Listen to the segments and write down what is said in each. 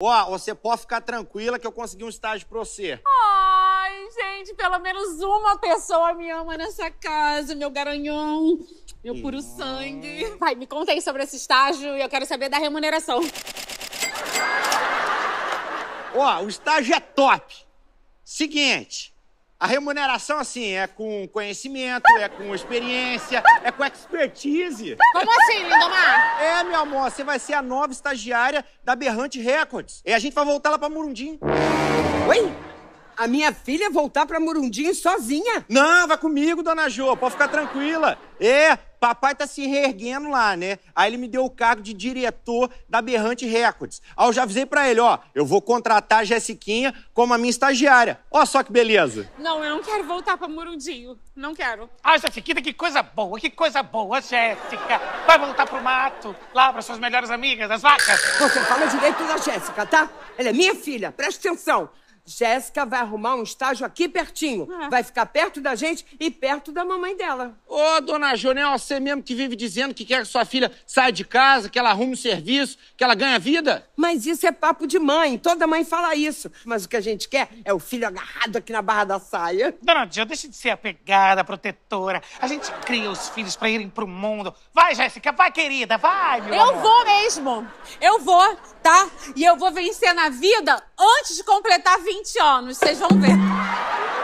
Ó, você pode ficar tranquila que eu consegui um estágio pra você. Ai, gente, pelo menos uma pessoa me ama nessa casa, meu garanhão, meu puro sangue. Vai, me conta aí sobre esse estágio e eu quero saber da remuneração. Ó, o estágio é top. Seguinte, a remuneração, assim, é com conhecimento, é com experiência, é com expertise. Como assim, Lindomar? É, meu amor, você vai ser a nova estagiária da Berrante Records. E a gente vai voltar lá pra Murundim. Oi? a minha filha voltar pra Murundinho sozinha? Não, vai comigo, dona Jo, pode ficar tranquila. É, papai tá se reerguendo lá, né? Aí ele me deu o cargo de diretor da Berrante Records. Aí eu já avisei pra ele, ó, eu vou contratar a Jessiquinha como a minha estagiária. Ó só que beleza. Não, eu não quero voltar pra Murundinho. Não quero. Ah, Jessiquinha, que coisa boa, que coisa boa, Jéssica. Vai voltar pro mato, lá pras suas melhores amigas, as vacas. Você fala direito da Jéssica, tá? Ela é minha filha, presta atenção. Jéssica vai arrumar um estágio aqui pertinho. Ah. Vai ficar perto da gente e perto da mamãe dela. Ô, dona Jônia, é você mesmo que vive dizendo que quer que sua filha saia de casa, que ela arrume um serviço, que ela a vida? Mas isso é papo de mãe. Toda mãe fala isso. Mas o que a gente quer é o filho agarrado aqui na barra da saia. Dona Jo, deixa de ser apegada, protetora. A gente cria os filhos para irem pro mundo. Vai, Jéssica, vai, querida, vai, meu Eu amor. vou mesmo. Eu vou, tá? E eu vou vencer na vida antes de completar 20 anos. Vocês vão ver.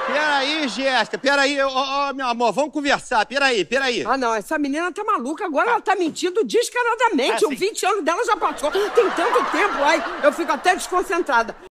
Peraí, Jéssica, peraí. Ô, oh, oh, meu amor, vamos conversar. Peraí, peraí. Ah, não, essa menina tá maluca. Agora ela tá mentindo descaradamente. Ah, assim... 20 anos dela já passou. Tem tanto tempo. Ai, eu fico até desconcentrada.